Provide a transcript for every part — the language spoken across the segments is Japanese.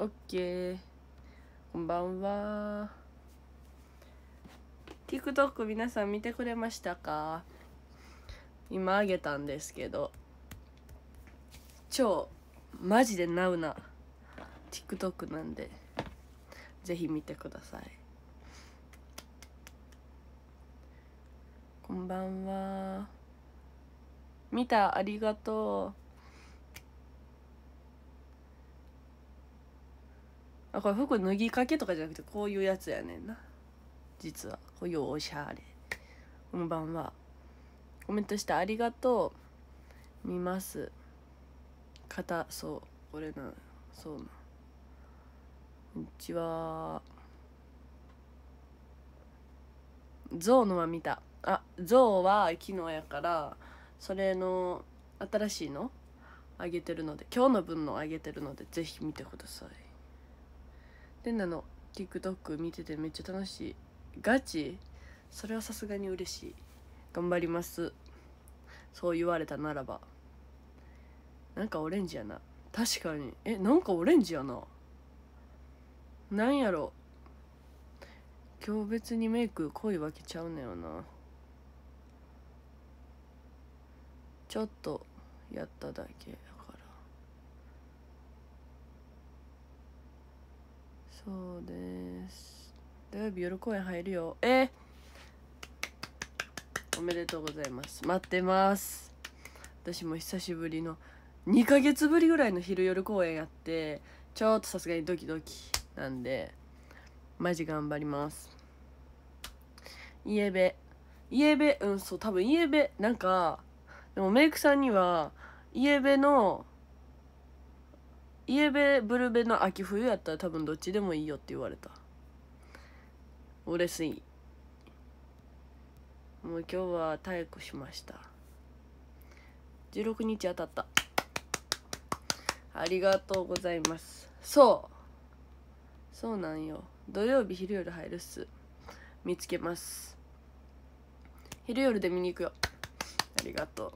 オッケーこんばんは TikTok 皆さん見てくれましたか今あげたんですけど超マジでナウな TikTok なんでぜひ見てくださいこんばんは見たありがとうあこれ服脱ぎかけとかじゃなくてこういうやつやねんな実はこういうおしゃれこんばんはコメントしてありがとう見ます方そうこれなそうなこんにちは象のは見たあ象は昨日やからそれの新しいのあげてるので今日の分のあげてるのでぜひ見てくださいレンナの TikTok 見ててめっちゃ楽しいガチそれはさすがに嬉しい頑張りますそう言われたならばなんかオレンジやな確かにえなんかオレンジやななんやろ今日別にメイク濃いわけちゃうのよなちょっとやっただけそうです土曜日夜公演入るよえおめでとうございます待ってます私も久しぶりの2ヶ月ぶりぐらいの昼夜公演やってちょっとさすがにドキドキなんでマジ頑張りますイエベイエベうんそう多分イエベなんかでもメイクさんにはイエベのエベブルベの秋冬やったら多分どっちでもいいよって言われた嬉しいもう今日は体育しました16日当たったありがとうございますそうそうなんよ土曜日昼夜入るっす見つけます昼夜で見に行くよありがとう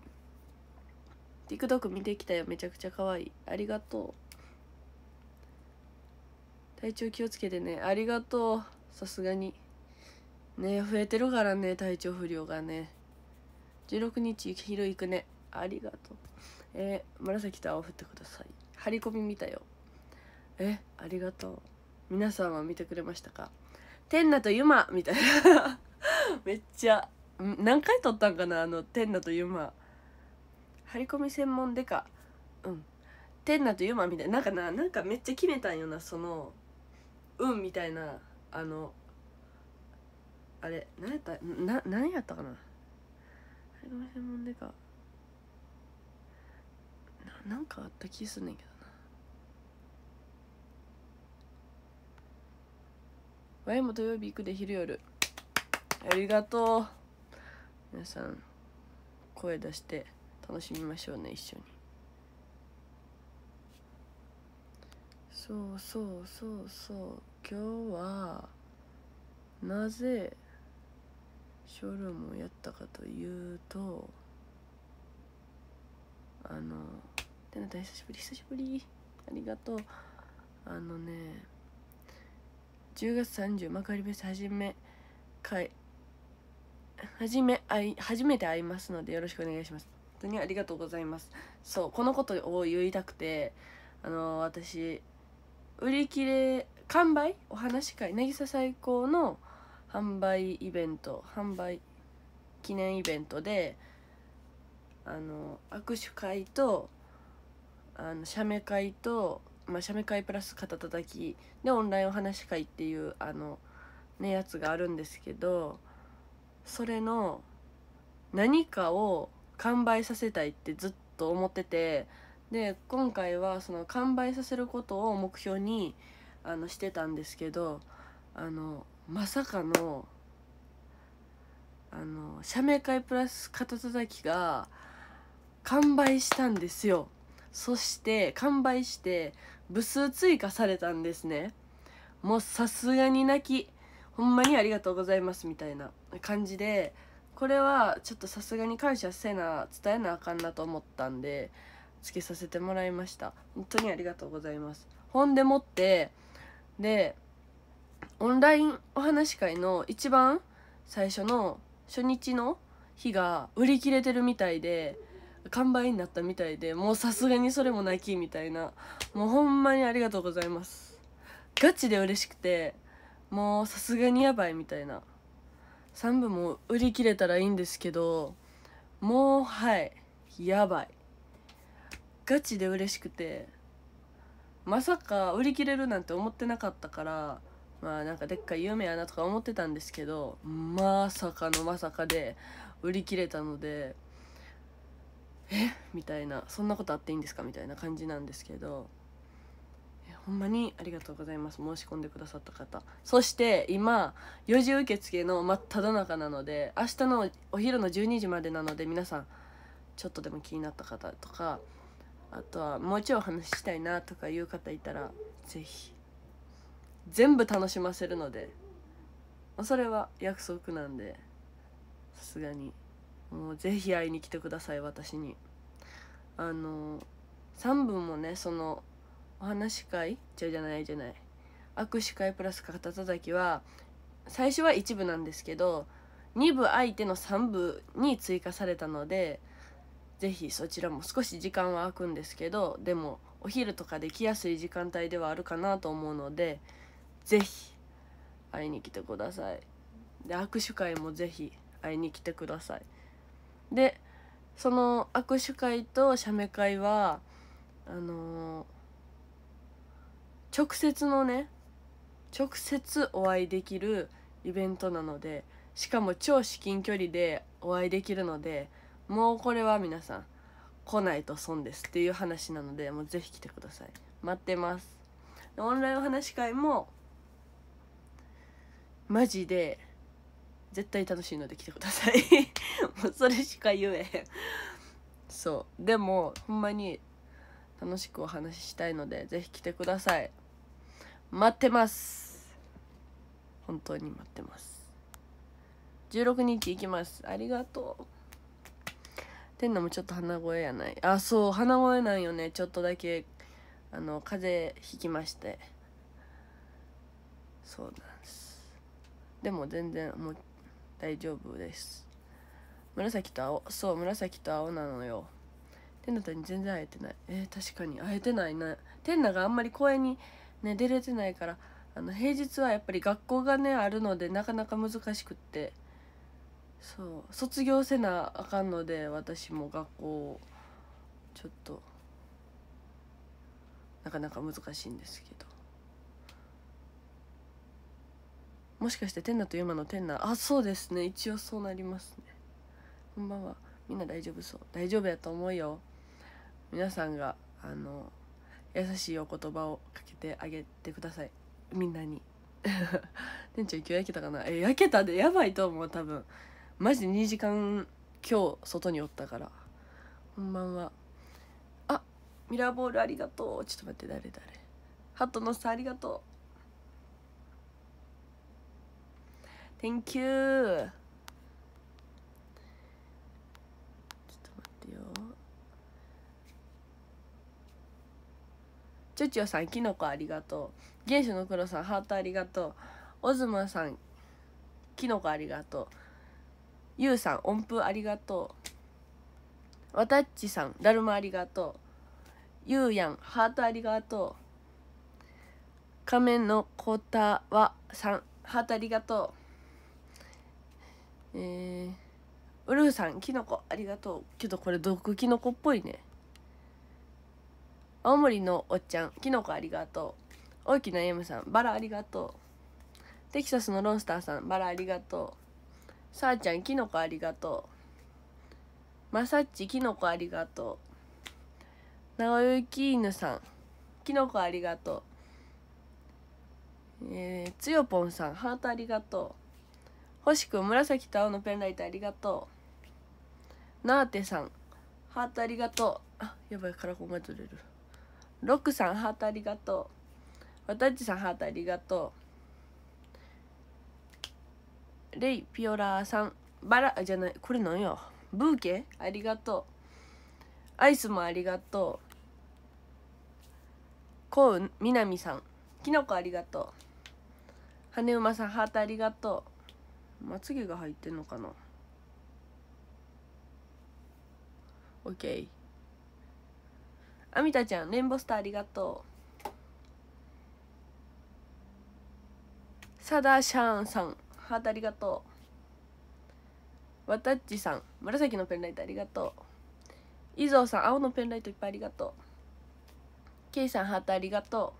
TikTok 見てきたよめちゃくちゃ可愛いありがとう体調気をつけてねありがとうさすがにね増えてるからね体調不良がね16日昼行くねありがとうえー、紫と青降ってください張り込み見たよえありがとう皆さんは見てくれましたか天那とユマみたいな めっちゃ何回撮ったんかなあの天那とユマ張り込み専門でかうん天那とユマみたいななんかななんかめっちゃ決めたんよなその運みたいなあのあれ何やったな何やったかなあれが専門でかななんかあった気すんねんけどなわも土曜日行くで昼夜ありがとう皆さん声出して楽しみましょうね一緒にそうそうそうそう今日はなぜショールームをやったかというとあのてなた久しぶり久しぶりありがとうあのね10月30幕張ベースはじめ会はじめ会初めて会いますのでよろしくお願いします本当にありがとうございますそうこのことを言いたくてあの私売り切れ完売お話し会渚最高の販売イベント販売記念イベントであの握手会とあの写メ会と、まあ、写メ会プラス肩たたきでオンラインお話し会っていうあのねやつがあるんですけどそれの何かを完売させたいってずっと思ってて。で今回はその完売させることを目標にあのしてたんですけどあのまさかのあの社名会プラス肩たたきが完売したんですよそして完売して部数追加されたんですねもうさすがに泣きほんまにありがとうございますみたいな感じでこれはちょっとさすがに感謝せな伝えなあかんなと思ったんでつけさせてもらいました本当にありがとうございますほんでもってでオンラインお話会の一番最初の初日の日が売り切れてるみたいで完売になったみたいでもうさすがにそれも泣きみたいなもうほんまにありがとうございますガチで嬉しくてもうさすがにやばいみたいな3部も売り切れたらいいんですけどもうはいやばいガチで嬉しくてまさか売り切れるなんて思ってなかったからまあなんかでっかい夢やなとか思ってたんですけどまさかのまさかで売り切れたのでえみたいなそんなことあっていいんですかみたいな感じなんですけどほんまにありがとうございます申し込んでくださった方そして今4時受付の真っ只中なので明日のお昼の12時までなので皆さんちょっとでも気になった方とかあとはもうちょいお話ししたいなとかいう方いたら是非全部楽しませるので、まそれは約束なんでさすがにもう是非会いに来てください私にあの3分もねそのお話し会じゃじゃないじゃない握手会プラス肩叩きは最初は1部なんですけど2部相手の3部に追加されたのでぜひそちらも少し時間は空くんですけどでもお昼とかで来やすい時間帯ではあるかなと思うのでぜひ会いに来てくださいで握手会もぜひ会いに来てくださいでその握手会と写メ会はあのー、直接のね直接お会いできるイベントなのでしかも超至近距離でお会いできるのでもうこれは皆さん来ないと損ですっていう話なのでもうぜひ来てください待ってますオンラインお話し会もマジで絶対楽しいので来てくださいもうそれしか言えへんそうでもほんまに楽しくお話ししたいのでぜひ来てください待ってます本当に待ってます16日行きますありがとうってんのもちょっと鼻声やないあそう鼻声なんよねちょっとだけあの風邪ひきましてそうなんですでも全然もう大丈夫です紫と青そう紫と青なのよテ天太に全然会えてないえー、確かに会えてないな天太があんまり公園にね出れてないからあの平日はやっぱり学校がねあるのでなかなか難しくってそう卒業せなあかんので私も学校ちょっとなかなか難しいんですけどもしかして天ナとユマの天ナあそうですね一応そうなりますねこんばんはみんな大丈夫そう大丈夫やと思うよ皆さんがあの優しいお言葉をかけてあげてくださいみんなに 店長今日焼けたかなえ焼けたでやばいと思う多分マジで2時間今日外におったからこんばんはあミラーボールありがとうちょっと待って誰誰ハットのさんありがとう Thank you ちょっっと待てよチョチョさん、キノコありがとう。原初の黒さん、ハートありがとう。オズマさん、キノコありがとう。ゆうさん音符ありがとうわたっちさんだるまありがとうゆうやんハートありがとう仮面のこたわさんハートありがとうえー、ウルフさんきのこありがとうけどこれ毒きのこっぽいね青森のおっちゃんきのこありがとう大きな M さんバラありがとうテキサスのロンスターさんバラありがとうさあちゃんきのこありがとうまさっちきのこありがとうなおゆき犬さんきのこありがとうえー、つよぽんさんハートありがとうほしくん紫と青のペンライトありがとうなあてさんハートありがとうあやばいカラコンが取れるロックさんハートありがとうわたっちさんハートありがとうレイ・ピオラーさんバラじゃないこれなんやブーケありがとうアイスもありがとうコウ・ミナミさんきのこありがとう羽馬さんハートありがとうまつげが入ってんのかなオッケー。あみたちゃんレンボスターありがとうさだしゃんさんハートありがとうわたっちさん紫のペンライトありがとういぞうさん青のペンライトいっぱいありがとうけいさんハートありがと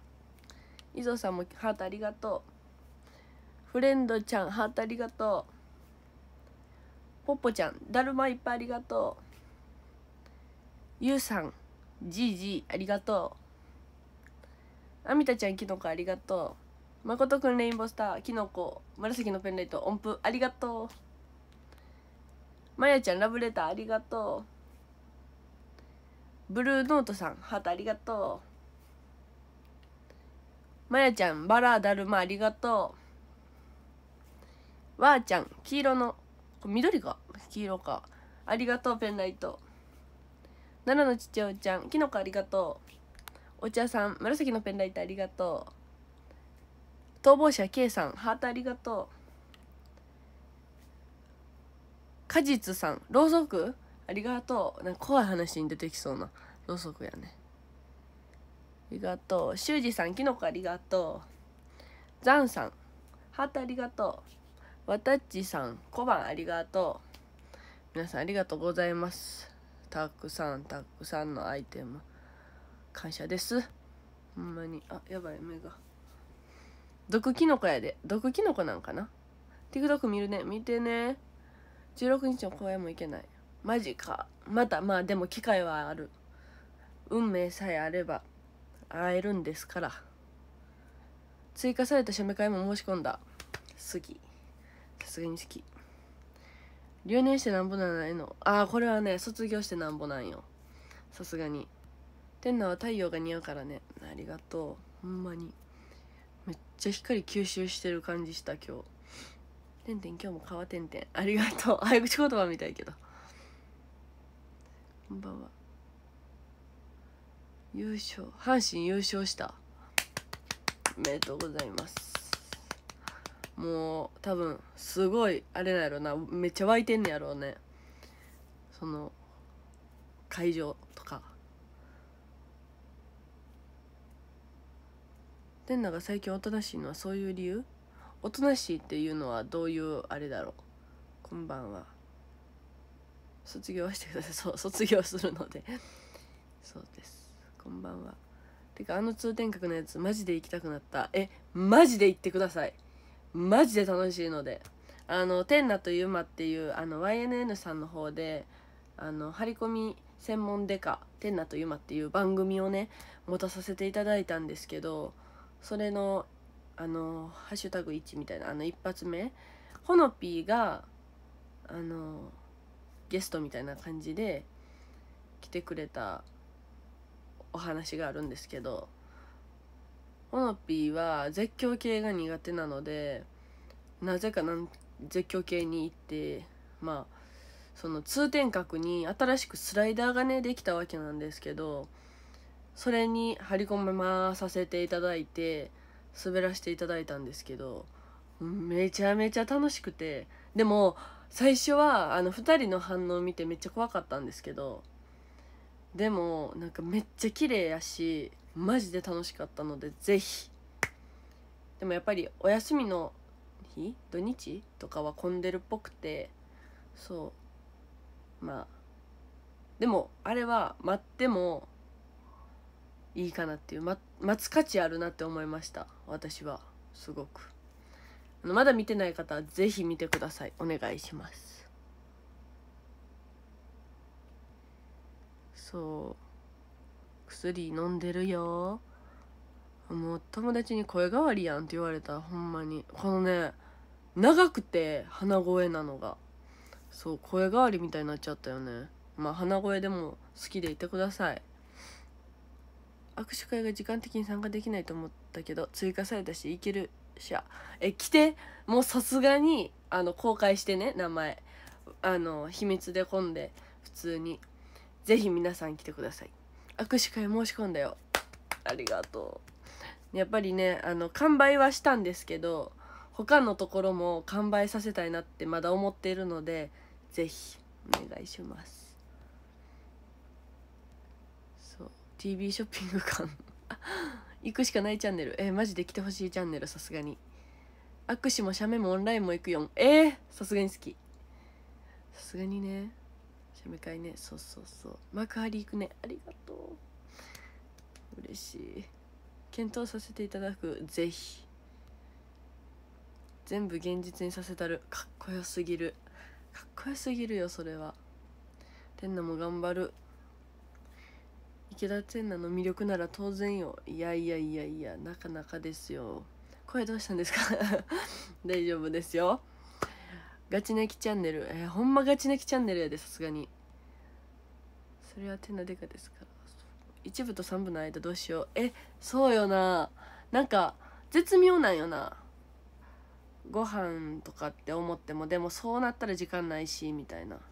ういぞうさんもハートありがとうフレンドちゃんハートありがとうポッポちゃんだるまいっぱいありがとうゆうさんじいじいありがとうあみたちゃんきのこありがとう誠くんレインボースターきのこ紫のペンライト音符ありがとうまやちゃんラブレターありがとうブルーノートさんハートありがとうまやちゃんバラだるまありがとうわーちゃん黄色の緑か黄色かありがとうペンライト奈良のちちおちゃんきのこありがとうお茶さん紫のペンライトありがとう逃亡者 K さんハートありがとう果実さんろうそくありがとうなんか怖い話に出てきそうなろうそくやねありがとう修二さんきのこありがとうザンさんハートありがとうわたっちさん小判ありがとう皆さんありがとうございますたくさんたくさんのアイテム感謝ですほんまにあやばい目が。毒キノコやで毒キノコなんかな TikTok 見るね見てね16日の公演も行けないマジかまたまあでも機会はある運命さえあれば会えるんですから追加された写メ会も申し込んだ好きさすがに好き留年してなんぼなんないのああこれはね卒業してなんぼなんよさすがに天皇は太陽が似合うからねありがとうほんまにめっちゃ光吸収してる感じした今日てんてん今日も川てんてんありがとう 早口言葉みたいけどこんばんは優勝阪神優勝したおめでとうございますもう多分すごいあれなんやろなめっちゃ湧いてんねやろうねその会場天奈が最近おとなしいのはそういう理由おとなしいっていうのはどういうあれだろうこんばんは卒業してくださいそう卒業するのでそうですこんばんはてかあの通天閣のやつマジで行きたくなったえマジで行ってくださいマジで楽しいのであの天奈とユマっていうあの YNN さんの方であの張り込み専門デカ天奈とユマっていう番組をね持たさせていただいたんですけどそれのあの「ハッシュタグ #1」みたいなあの一発目ほのぴーがあのゲストみたいな感じで来てくれたお話があるんですけどほのぴーは絶叫系が苦手なのでなぜかなん絶叫系に行ってまあその通天閣に新しくスライダーがねできたわけなんですけどそれに張り込まさせていただいて滑らせていただいたんですけどめちゃめちゃ楽しくてでも最初はあの2人の反応を見てめっちゃ怖かったんですけどでもなんかめっちゃ綺麗やしマジで楽しかったのでぜひでもやっぱりお休みの日土日とかは混んでるっぽくてそうまあでもあれは待ってもいいかなっていう、ま、待つ価値あるなって思いました私はすごくまだ見てない方はぜひ見てくださいお願いしますそう薬飲んでるよもう友達に声変わりやんって言われたほんまにこのね長くて鼻声なのがそう声変わりみたいになっちゃったよねまあ鼻声でも好きでいてください握手会が時間的に参加できないと思ったけど追加されたし行けるしゃえ来てもうさすがにあの公開してね名前あの秘密で混んで普通にぜひ皆さん来てください握手会申し込んだよありがとうやっぱりねあの完売はしたんですけど他のところも完売させたいなってまだ思っているのでぜひお願いします TV ショッピング館 行くしかないチャンネルえー、マジで来てほしいチャンネルさすがに握手も写メもオンラインも行くよええ、さすがに好きさすがにね写メ会ねそうそうそう幕張行くねありがとう嬉しい検討させていただくぜひ全部現実にさせたるかっこよすぎるかっこよすぎるよそれは天野も頑張る池田千奈の魅力なら当然よいやいやいやいやなかなかですよ声どうしたんですか 大丈夫ですよガチ泣きチャンネルえー、ほんまガチ泣きチャンネルやでさすがにそれは手のデカですから1部と3部の間どうしようえそうよななんか絶妙なんよなご飯とかって思ってもでもそうなったら時間ないしみたいなだ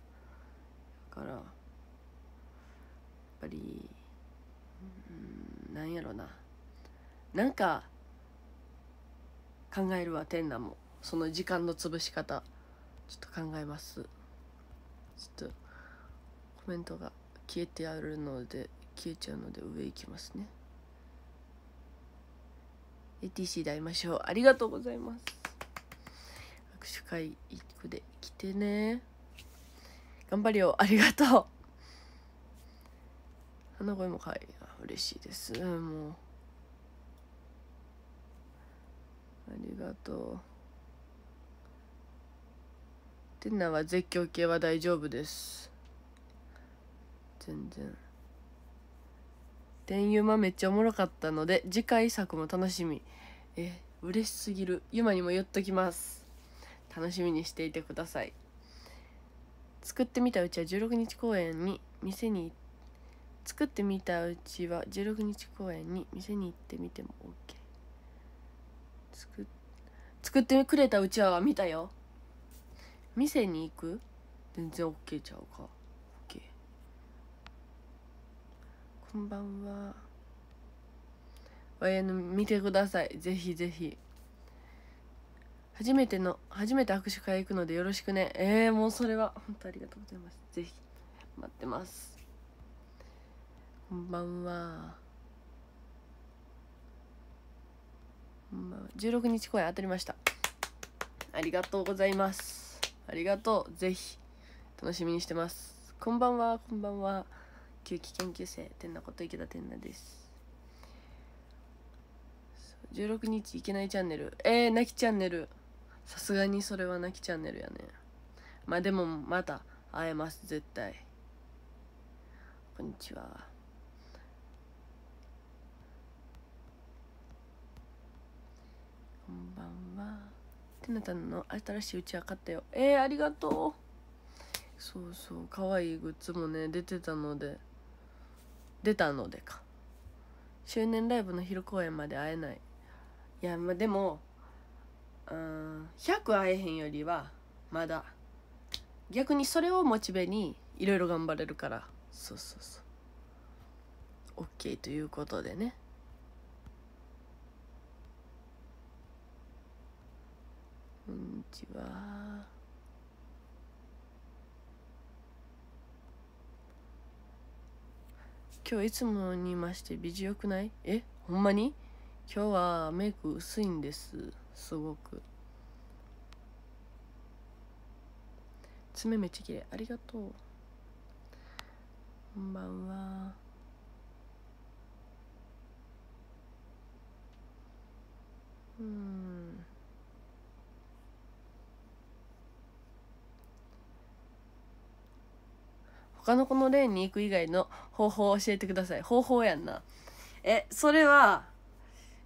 からやっぱりなんやろななんか考えるわ天南もその時間の潰し方ちょっと考えますちょっとコメントが消えてあるので消えちゃうので上行きますね ATC で会いましょうありがとうございます握手会行くで来てね頑張りよありがとう花声もわいいな嬉しいですねもうありがとうてなは絶叫系は大丈夫です全然天ユマめっちゃおもろかったので次回作も楽しみえ嬉しすぎるゆまにも言っときます楽しみにしていてください作ってみたうちは16日公演に店に行って作ってみたうちは16日公演に店に行ってみても OK 作作ってくれたうちわは見たよ店に行く全然 OK ちゃうか OK こんばんは親の見てくださいぜひぜひ初めての初めて握手会行くのでよろしくねえー、もうそれは本当ありがとうございますぜひ待ってますこんばんは。16日公演当たりました。ありがとうございます。ありがとう。ぜひ、楽しみにしてます。こんばんは、こんばんは。吸気研究生、天なこと池田天なです。16日、いけないチャンネル。えー、泣きチャンネル。さすがにそれは泣きチャンネルやね。まあでも、また会えます、絶対。こんにちは。んばんはてなたの新しいうちわ買ったよえー、ありがとうそうそうかわいいグッズもね出てたので出たのでか周年ライブの昼公演まで会えないいやまでもうん100会えへんよりはまだ逆にそれをモチベにいろいろ頑張れるからそうそうそう OK ということでねこんにちは。今日いつもにまして美女よくないえほんまに今日はメイク薄いんです。すごく。爪めっちゃ綺麗ありがとう。こんばんは。うん。他の子のレーンに行く以外の方法を教えてください。方法やんな。え、それは、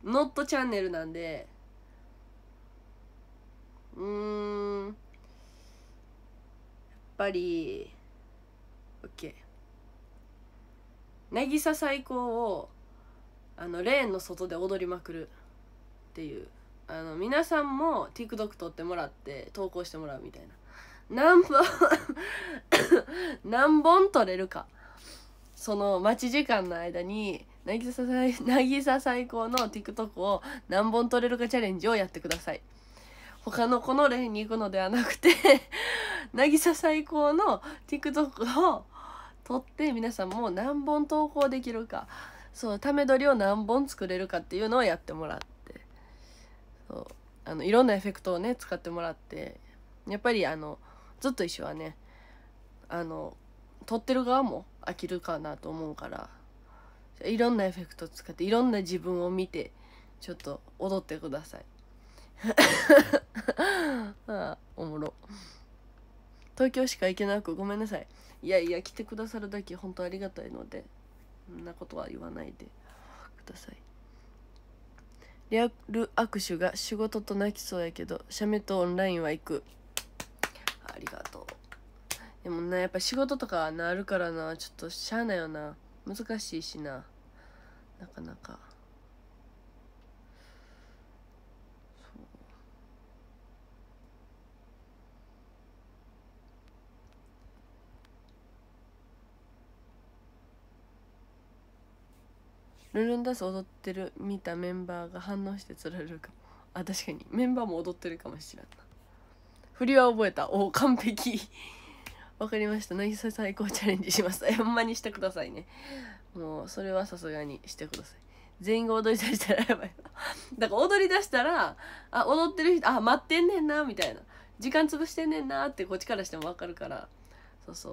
ノットチャンネルなんで、うーん、やっぱり、OK。渚最高を、あの、レーンの外で踊りまくるっていう。あの、皆さんも TikTok 撮ってもらって投稿してもらうみたいな。何本 何本取れるかその待ち時間の間に渚最最高の TikTok を何本取れるかチャレンジをやってください他の子の例に行くのではなくて 渚最高の TikTok を撮って皆さんも何本投稿できるかそうため撮りを何本作れるかっていうのをやってもらってそうあのいろんなエフェクトをね使ってもらってやっぱりあのずっと緒はねあの撮ってる側も飽きるかなと思うからいろんなエフェクト使っていろんな自分を見てちょっと踊ってください ああおもろ東京しか行けなくごめんなさいいやいや来てくださるだけ本当ありがたいのでそんなことは言わないでくださいリアル握手が仕事と泣きそうやけど写メとオンラインは行くありがとうでもな、やっぱ仕事とかなるからなちょっとしゃあないよな難しいしななかなかそうルルンダンス踊ってる見たメンバーが反応してつられるかもあ確かにメンバーも踊ってるかもしれんな振りは覚えたお完璧 わかりました渚最高チャレンジします ほんまにしてくださいねもうそれはさすがにしてください全員が踊り出したらやばいな だから踊り出したらあ踊ってる人あ待ってんねんなみたいな時間潰してんねんなってこっちからしてもわかるからそうそ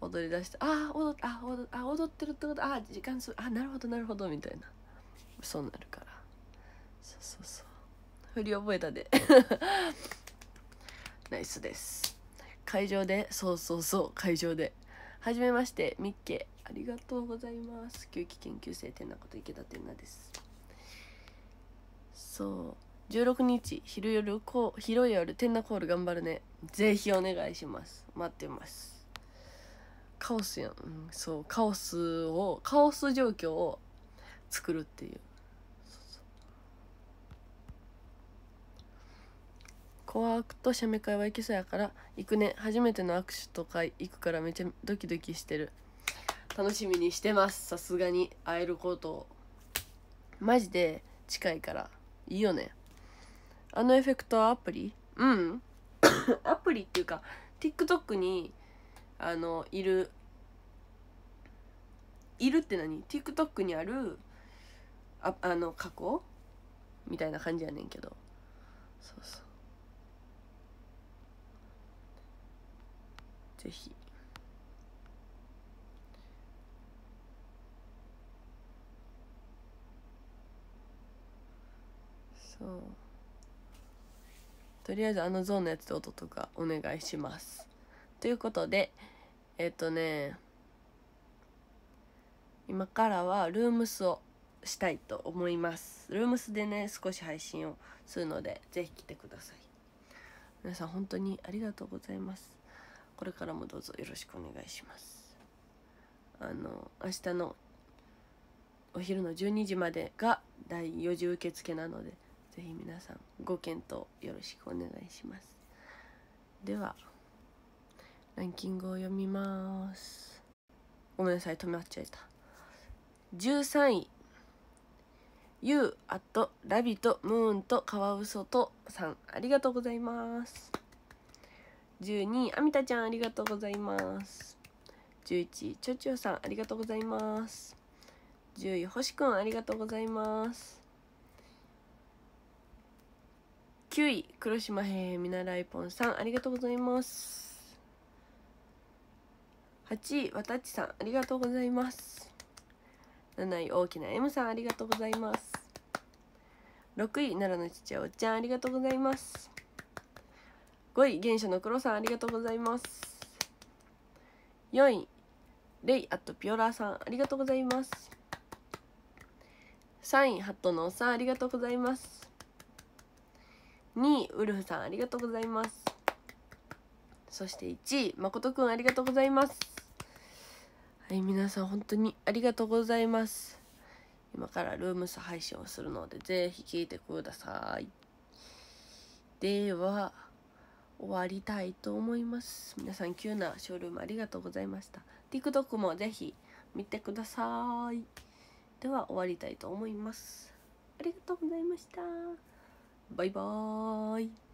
う踊り出してあ踊あ踊あ踊ってるってことあ時間すあなるほどなるほどみたいなそうなるからそうそうそう振り覚えたでナイスです会場でそうそうそう会場ではじめましてミッケありがとうございます吸気研究生てなこと池田てなですそう16日昼夜こう広い夜てんなコール頑張るねぜひお願いします待ってますカオスやん、うん、そうカオスをカオス状況を作るっていうコワークと写メ会は行けそうやから行くね初めての握手とか行くからめちゃドキドキしてる楽しみにしてますさすがに会えることマジで近いからいいよねあのエフェクトはアプリうん アプリっていうか TikTok にあのいるいるって何 ?TikTok にあるああの過去みたいな感じやねんけどそうそうぜひ。そうとりあえずあのゾーンのやつで音とかお願いしますということでえっ、ー、とね今からはルームスをしたいと思いますルームスでね少し配信をするのでぜひ来てください皆さん本当にありがとうございますこれからもどうぞよろしくお願いしますあの明日のお昼の12時までが第4次受付なので是非皆さんご検討よろしくお願いしますではランキングを読みますごめんなさい止まっちゃった13位 You at ラビとムーンとカワウソとさんありがとうございます12あみたちゃんありがとうございます11ちょちょさんありがとうございます10位星くんありがとうございます9位黒島平みならいぽんさんありがとうございます8位わたちさんありがとうございます7位大きな M さんありがとうございます6位奈良のちちおっちゃんありがとうございます5位、原初の黒さん、ありがとうございます。4位、レイ・アット・ピオラーさん、ありがとうございます。3位、ハットのおっさん、ありがとうございます。2位、ウルフさん、ありがとうございます。そして1位、誠くん、ありがとうございます。はい、皆さん、本当にありがとうございます。今からルームス配信をするので、ぜひ聞いてください。では、終わりたいと思います皆さん急なショールームありがとうございました TikTok もぜひ見てくださいでは終わりたいと思いますありがとうございましたバイバーイ